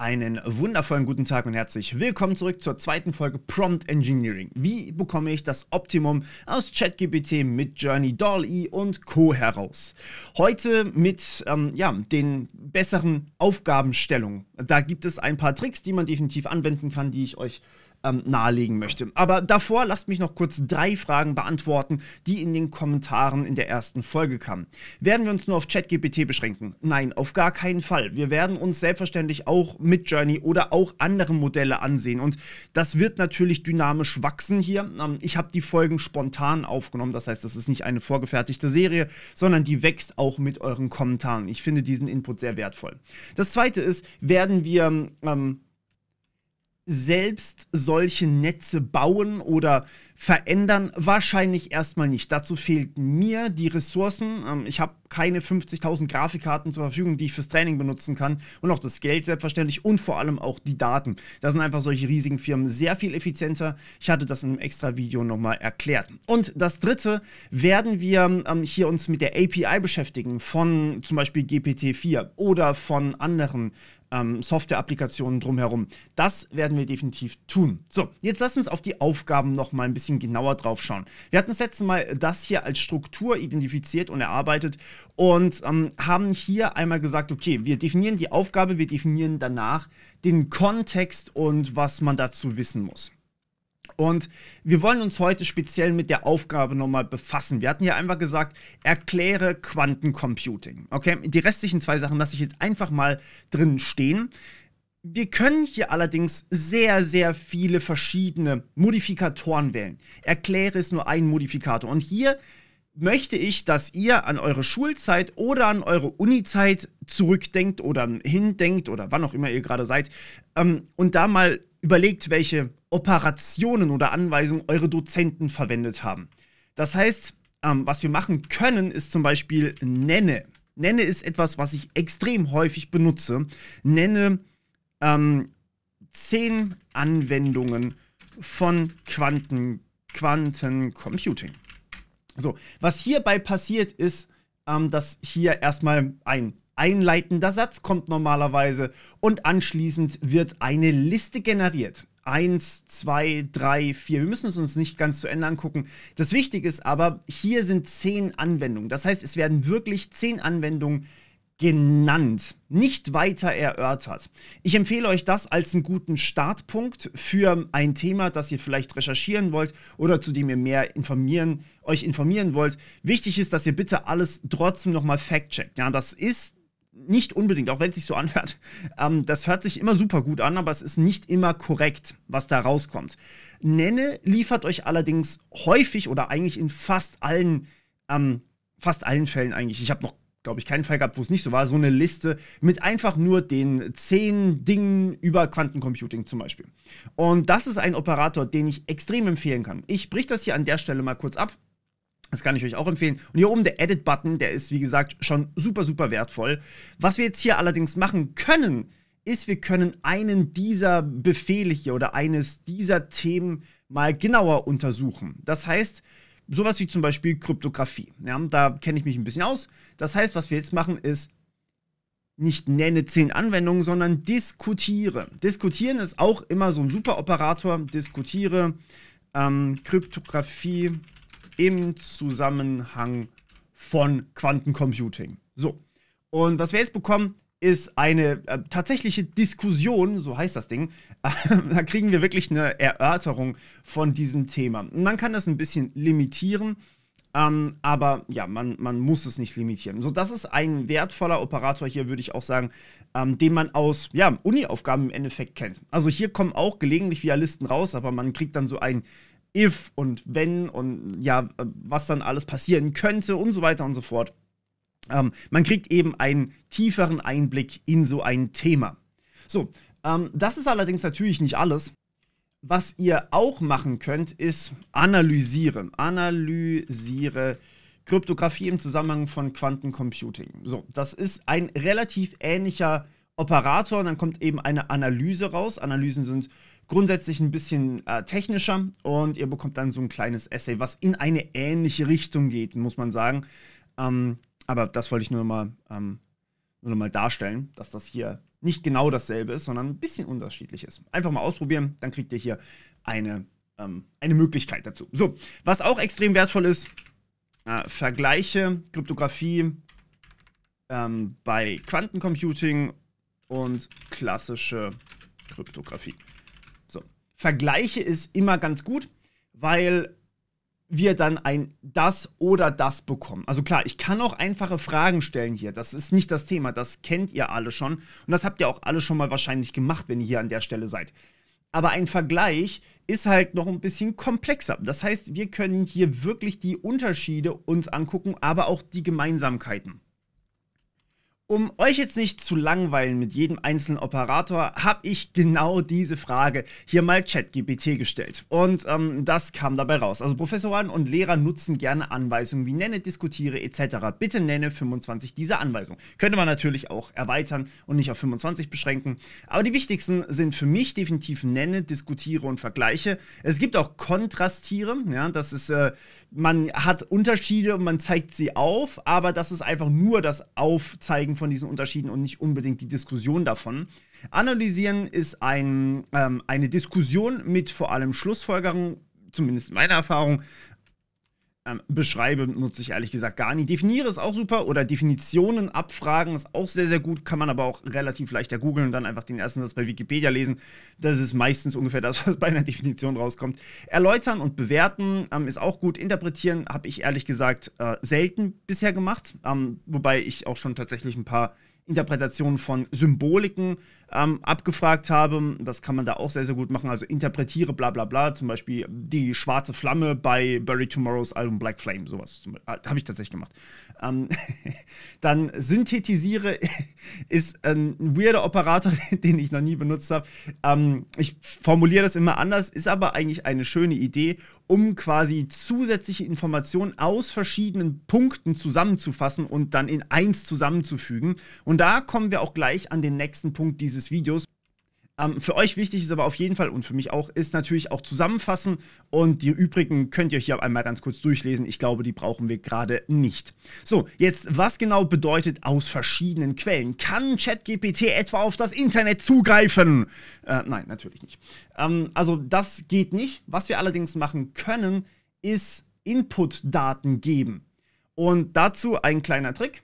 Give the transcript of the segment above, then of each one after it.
Einen wundervollen guten Tag und herzlich willkommen zurück zur zweiten Folge Prompt Engineering. Wie bekomme ich das Optimum aus ChatGPT mit Journey dall e und Co. heraus? Heute mit ähm, ja, den besseren Aufgabenstellungen. Da gibt es ein paar Tricks, die man definitiv anwenden kann, die ich euch ähm, nahelegen möchte. Aber davor lasst mich noch kurz drei Fragen beantworten, die in den Kommentaren in der ersten Folge kamen. Werden wir uns nur auf ChatGPT beschränken? Nein, auf gar keinen Fall. Wir werden uns selbstverständlich auch mit Journey oder auch andere Modelle ansehen und das wird natürlich dynamisch wachsen hier. Ähm, ich habe die Folgen spontan aufgenommen, das heißt, das ist nicht eine vorgefertigte Serie, sondern die wächst auch mit euren Kommentaren. Ich finde diesen Input sehr wertvoll. Das zweite ist, werden wir ähm, selbst solche Netze bauen oder verändern? Wahrscheinlich erstmal nicht. Dazu fehlten mir die Ressourcen. Ähm, ich habe keine 50.000 Grafikkarten zur Verfügung, die ich fürs Training benutzen kann. Und auch das Geld selbstverständlich und vor allem auch die Daten. Da sind einfach solche riesigen Firmen sehr viel effizienter. Ich hatte das in einem extra Video nochmal erklärt. Und das dritte werden wir ähm, hier uns mit der API beschäftigen von zum Beispiel GPT-4 oder von anderen ähm, Software-Applikationen drumherum. Das werden wir definitiv tun. So, jetzt lass uns auf die Aufgaben noch mal ein bisschen genauer drauf schauen. Wir hatten das letzte Mal das hier als Struktur identifiziert und erarbeitet und ähm, haben hier einmal gesagt, okay, wir definieren die Aufgabe, wir definieren danach den Kontext und was man dazu wissen muss. Und wir wollen uns heute speziell mit der Aufgabe nochmal befassen. Wir hatten ja einfach gesagt, erkläre Quantencomputing. Okay, die restlichen zwei Sachen lasse ich jetzt einfach mal drin stehen. Wir können hier allerdings sehr, sehr viele verschiedene Modifikatoren wählen. Erkläre ist nur ein Modifikator. Und hier möchte ich, dass ihr an eure Schulzeit oder an eure Unizeit zurückdenkt oder hindenkt oder wann auch immer ihr gerade seid ähm, und da mal überlegt, welche Operationen oder Anweisungen eure Dozenten verwendet haben. Das heißt, ähm, was wir machen können, ist zum Beispiel Nenne. Nenne ist etwas, was ich extrem häufig benutze. Nenne ähm, zehn Anwendungen von Quanten, Quantencomputing. So, was hierbei passiert ist, ähm, dass hier erstmal ein einleitender Satz kommt normalerweise und anschließend wird eine Liste generiert. Eins, zwei, drei, vier. Wir müssen es uns nicht ganz zu Ende angucken. Das Wichtige ist aber, hier sind zehn Anwendungen. Das heißt, es werden wirklich zehn Anwendungen generiert genannt, nicht weiter erörtert. Ich empfehle euch das als einen guten Startpunkt für ein Thema, das ihr vielleicht recherchieren wollt oder zu dem ihr mehr informieren, euch informieren wollt. Wichtig ist, dass ihr bitte alles trotzdem nochmal fact-checkt. Ja, das ist nicht unbedingt, auch wenn es sich so anhört, ähm, das hört sich immer super gut an, aber es ist nicht immer korrekt, was da rauskommt. Nenne liefert euch allerdings häufig oder eigentlich in fast allen ähm, fast allen Fällen eigentlich. Ich habe noch glaube ich, keinen Fall gehabt, wo es nicht so war, so eine Liste mit einfach nur den zehn Dingen über Quantencomputing zum Beispiel. Und das ist ein Operator, den ich extrem empfehlen kann. Ich brich das hier an der Stelle mal kurz ab. Das kann ich euch auch empfehlen. Und hier oben der Edit-Button, der ist, wie gesagt, schon super, super wertvoll. Was wir jetzt hier allerdings machen können, ist, wir können einen dieser Befehle hier oder eines dieser Themen mal genauer untersuchen. Das heißt, sowas wie zum Beispiel Kryptographie. Ja, da kenne ich mich ein bisschen aus. Das heißt, was wir jetzt machen, ist nicht nenne zehn Anwendungen, sondern diskutiere. Diskutieren ist auch immer so ein super Operator. Diskutiere ähm, Kryptographie im Zusammenhang von Quantencomputing. So. Und was wir jetzt bekommen, ist eine äh, tatsächliche Diskussion, so heißt das Ding. da kriegen wir wirklich eine Erörterung von diesem Thema. Man kann das ein bisschen limitieren. Ähm, aber ja, man, man muss es nicht limitieren. So, das ist ein wertvoller Operator hier, würde ich auch sagen, ähm, den man aus ja, Uni-Aufgaben im Endeffekt kennt. Also hier kommen auch gelegentlich via Listen raus, aber man kriegt dann so ein If und Wenn und ja, äh, was dann alles passieren könnte und so weiter und so fort. Ähm, man kriegt eben einen tieferen Einblick in so ein Thema. So, ähm, das ist allerdings natürlich nicht alles. Was ihr auch machen könnt, ist analysieren. Analysiere Kryptographie im Zusammenhang von Quantencomputing. So, das ist ein relativ ähnlicher Operator und dann kommt eben eine Analyse raus. Analysen sind grundsätzlich ein bisschen äh, technischer und ihr bekommt dann so ein kleines Essay, was in eine ähnliche Richtung geht, muss man sagen. Ähm, aber das wollte ich nur mal, ähm, nur noch mal darstellen, dass das hier nicht genau dasselbe ist, sondern ein bisschen unterschiedlich ist. Einfach mal ausprobieren, dann kriegt ihr hier eine, ähm, eine Möglichkeit dazu. So, was auch extrem wertvoll ist, äh, Vergleiche, Kryptographie ähm, bei Quantencomputing und klassische Kryptographie. So, Vergleiche ist immer ganz gut, weil wir dann ein das oder das bekommen. Also klar, ich kann auch einfache Fragen stellen hier. Das ist nicht das Thema. Das kennt ihr alle schon. Und das habt ihr auch alle schon mal wahrscheinlich gemacht, wenn ihr hier an der Stelle seid. Aber ein Vergleich ist halt noch ein bisschen komplexer. Das heißt, wir können hier wirklich die Unterschiede uns angucken, aber auch die Gemeinsamkeiten. Um euch jetzt nicht zu langweilen mit jedem einzelnen Operator, habe ich genau diese Frage hier mal ChatGPT gestellt. Und ähm, das kam dabei raus. Also Professoren und Lehrer nutzen gerne Anweisungen wie nenne, diskutiere etc. Bitte nenne 25 dieser Anweisungen. Könnte man natürlich auch erweitern und nicht auf 25 beschränken. Aber die wichtigsten sind für mich definitiv nenne, diskutiere und vergleiche. Es gibt auch kontrastiere. Ja, das ist, äh, man hat Unterschiede und man zeigt sie auf, aber das ist einfach nur das Aufzeigen von diesen Unterschieden und nicht unbedingt die Diskussion davon. Analysieren ist ein, ähm, eine Diskussion mit vor allem Schlussfolgerungen, zumindest in meiner Erfahrung, ähm, beschreibe nutze ich ehrlich gesagt gar nicht. Definiere ist auch super oder Definitionen abfragen ist auch sehr, sehr gut. Kann man aber auch relativ leichter googeln und dann einfach den ersten Satz bei Wikipedia lesen. Das ist meistens ungefähr das, was bei einer Definition rauskommt. Erläutern und bewerten ähm, ist auch gut. Interpretieren habe ich ehrlich gesagt äh, selten bisher gemacht, ähm, wobei ich auch schon tatsächlich ein paar Interpretationen von Symboliken ähm, abgefragt habe. Das kann man da auch sehr, sehr gut machen. Also interpretiere bla bla bla, zum Beispiel die schwarze Flamme bei Bury Tomorrows Album Black Flame, sowas. Ah, habe ich tatsächlich gemacht. Ähm, dann synthetisiere ist ein weirder Operator, den ich noch nie benutzt habe. Ähm, ich formuliere das immer anders, ist aber eigentlich eine schöne Idee, um quasi zusätzliche Informationen aus verschiedenen Punkten zusammenzufassen und dann in eins zusammenzufügen. Und da kommen wir auch gleich an den nächsten Punkt dieses dieses Videos. Ähm, für euch wichtig ist aber auf jeden Fall und für mich auch, ist natürlich auch zusammenfassen und die übrigen könnt ihr hier einmal ganz kurz durchlesen. Ich glaube, die brauchen wir gerade nicht. So, jetzt, was genau bedeutet aus verschiedenen Quellen? Kann ChatGPT etwa auf das Internet zugreifen? Äh, nein, natürlich nicht. Ähm, also, das geht nicht. Was wir allerdings machen können, ist Inputdaten geben. Und dazu ein kleiner Trick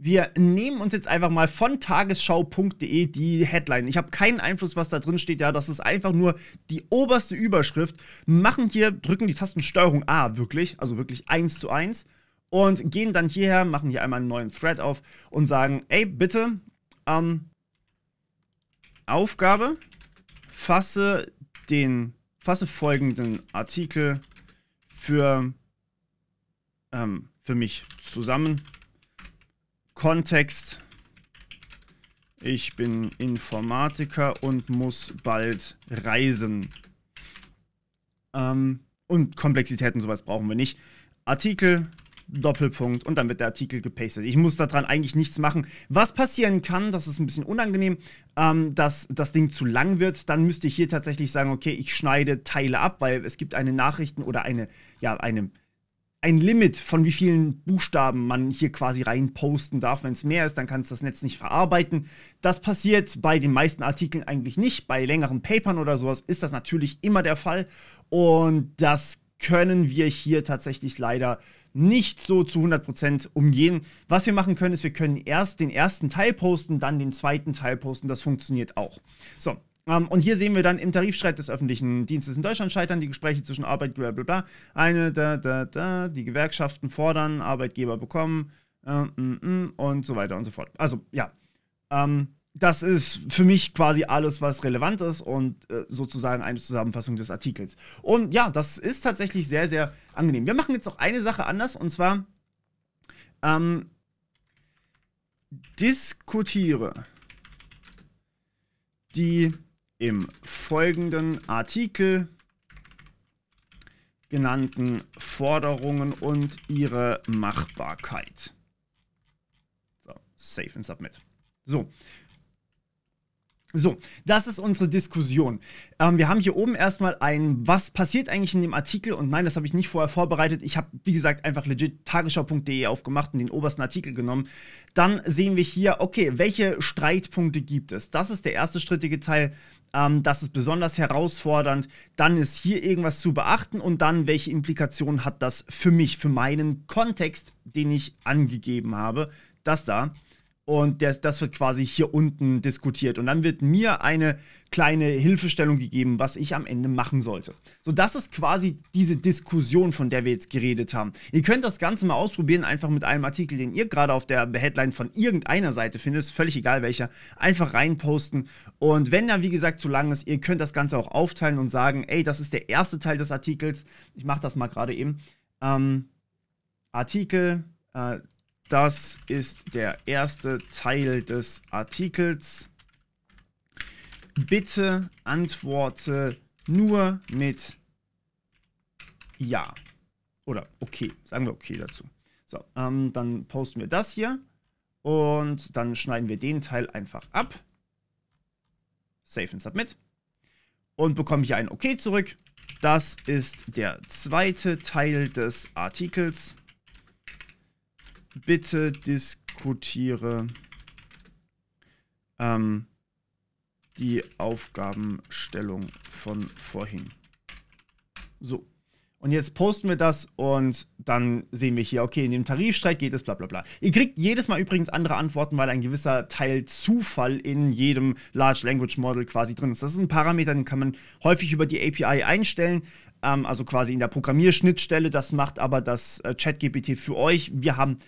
wir nehmen uns jetzt einfach mal von tagesschau.de die Headline. Ich habe keinen Einfluss, was da drin steht. Ja, das ist einfach nur die oberste Überschrift. Machen hier, drücken die Tasten Steuerung A wirklich, also wirklich eins zu eins. Und gehen dann hierher, machen hier einmal einen neuen Thread auf und sagen, ey, bitte, ähm, Aufgabe, fasse den, fasse folgenden Artikel für, ähm, für mich zusammen Kontext. Ich bin Informatiker und muss bald reisen. Ähm, und Komplexität und sowas brauchen wir nicht. Artikel, Doppelpunkt und dann wird der Artikel gepastet. Ich muss daran eigentlich nichts machen. Was passieren kann, das ist ein bisschen unangenehm, ähm, dass das Ding zu lang wird. Dann müsste ich hier tatsächlich sagen, okay, ich schneide Teile ab, weil es gibt eine Nachrichten- oder eine, ja, eine ein Limit, von wie vielen Buchstaben man hier quasi rein posten darf. Wenn es mehr ist, dann kann es das Netz nicht verarbeiten. Das passiert bei den meisten Artikeln eigentlich nicht. Bei längeren Papern oder sowas ist das natürlich immer der Fall. Und das können wir hier tatsächlich leider nicht so zu 100% umgehen. Was wir machen können, ist, wir können erst den ersten Teil posten, dann den zweiten Teil posten. Das funktioniert auch. So, ähm, und hier sehen wir dann im Tarifstreit des öffentlichen Dienstes in Deutschland scheitern die Gespräche zwischen Arbeitgeber, bla, bla, eine, da, da, da, die Gewerkschaften fordern, Arbeitgeber bekommen äh, mm, mm, und so weiter und so fort. Also ja, ähm, das ist für mich quasi alles, was relevant ist und äh, sozusagen eine Zusammenfassung des Artikels. Und ja, das ist tatsächlich sehr, sehr angenehm. Wir machen jetzt noch eine Sache anders und zwar ähm, diskutiere die im folgenden Artikel genannten Forderungen und ihre Machbarkeit. So, Save and Submit. So, so, das ist unsere Diskussion. Ähm, wir haben hier oben erstmal ein, was passiert eigentlich in dem Artikel? Und nein, das habe ich nicht vorher vorbereitet. Ich habe, wie gesagt, einfach legit tagesschau.de aufgemacht und den obersten Artikel genommen. Dann sehen wir hier, okay, welche Streitpunkte gibt es? Das ist der erste strittige Teil. Ähm, das ist besonders herausfordernd. Dann ist hier irgendwas zu beachten und dann, welche Implikationen hat das für mich, für meinen Kontext, den ich angegeben habe? Das da. Und das, das, wird quasi hier unten diskutiert. Und dann wird mir eine kleine Hilfestellung gegeben, was ich am Ende machen sollte. So, das ist quasi diese Diskussion, von der wir jetzt geredet haben. Ihr könnt das Ganze mal ausprobieren, einfach mit einem Artikel, den ihr gerade auf der Headline von irgendeiner Seite findet, ist völlig egal welcher, einfach reinposten. Und wenn er, wie gesagt, zu lang ist, ihr könnt das Ganze auch aufteilen und sagen, ey, das ist der erste Teil des Artikels. Ich mache das mal gerade eben. Ähm, Artikel. Äh, das ist der erste Teil des Artikels. Bitte antworte nur mit Ja. Oder okay, sagen wir okay dazu. So, ähm, dann posten wir das hier und dann schneiden wir den Teil einfach ab. Save and Submit. Und bekomme hier ein Okay zurück. Das ist der zweite Teil des Artikels bitte diskutiere ähm, die Aufgabenstellung von vorhin. So. Und jetzt posten wir das und dann sehen wir hier, okay, in dem Tarifstreit geht es bla bla bla. Ihr kriegt jedes Mal übrigens andere Antworten, weil ein gewisser Teil Zufall in jedem Large Language Model quasi drin ist. Das ist ein Parameter, den kann man häufig über die API einstellen, ähm, also quasi in der Programmierschnittstelle. Das macht aber das äh, ChatGPT für euch. Wir haben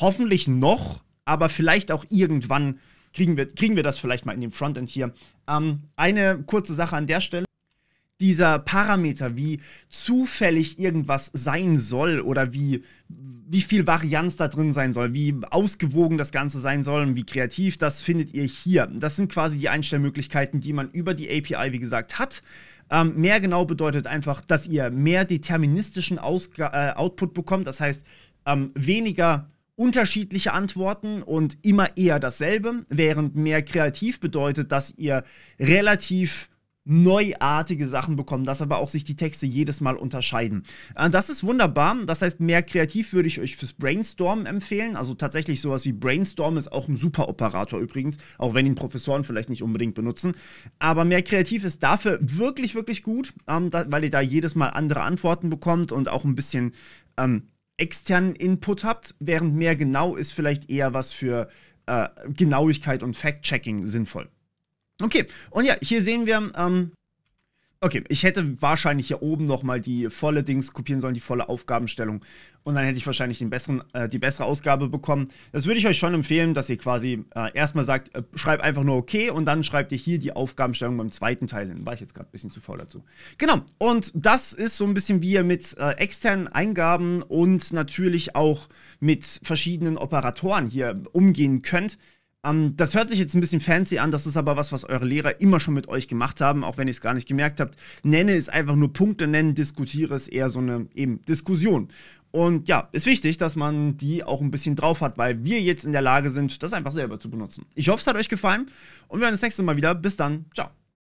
hoffentlich noch, aber vielleicht auch irgendwann kriegen wir, kriegen wir das vielleicht mal in dem Frontend hier. Ähm, eine kurze Sache an der Stelle. Dieser Parameter, wie zufällig irgendwas sein soll oder wie, wie viel Varianz da drin sein soll, wie ausgewogen das Ganze sein soll und wie kreativ, das findet ihr hier. Das sind quasi die Einstellmöglichkeiten, die man über die API, wie gesagt, hat. Ähm, mehr genau bedeutet einfach, dass ihr mehr deterministischen Ausg äh, Output bekommt, das heißt ähm, weniger unterschiedliche Antworten und immer eher dasselbe, während mehr kreativ bedeutet, dass ihr relativ neuartige Sachen bekommen, dass aber auch sich die Texte jedes Mal unterscheiden. Äh, das ist wunderbar. Das heißt, mehr kreativ würde ich euch fürs Brainstormen empfehlen. Also tatsächlich sowas wie Brainstorm ist auch ein super Operator übrigens, auch wenn ihn Professoren vielleicht nicht unbedingt benutzen. Aber mehr kreativ ist dafür wirklich, wirklich gut, ähm, weil ihr da jedes Mal andere Antworten bekommt und auch ein bisschen ähm, externen Input habt, während mehr genau ist vielleicht eher was für äh, Genauigkeit und Fact-Checking sinnvoll. Okay, und ja, hier sehen wir ähm, Okay, ich hätte wahrscheinlich hier oben nochmal die volle Dings kopieren sollen, die volle Aufgabenstellung. Und dann hätte ich wahrscheinlich den besseren, äh, die bessere Ausgabe bekommen. Das würde ich euch schon empfehlen, dass ihr quasi äh, erstmal sagt, äh, schreib einfach nur okay und dann schreibt ihr hier die Aufgabenstellung beim zweiten Teil hin. War ich jetzt gerade ein bisschen zu faul dazu. Genau, und das ist so ein bisschen wie ihr mit äh, externen Eingaben und natürlich auch mit verschiedenen Operatoren hier umgehen könnt. Um, ähm, das hört sich jetzt ein bisschen fancy an, das ist aber was, was eure Lehrer immer schon mit euch gemacht haben, auch wenn ihr es gar nicht gemerkt habt. Nenne es einfach nur Punkte nennen, diskutiere es eher so eine eben Diskussion. Und ja, ist wichtig, dass man die auch ein bisschen drauf hat, weil wir jetzt in der Lage sind, das einfach selber zu benutzen. Ich hoffe, es hat euch gefallen und wir hören das nächste Mal wieder. Bis dann, ciao.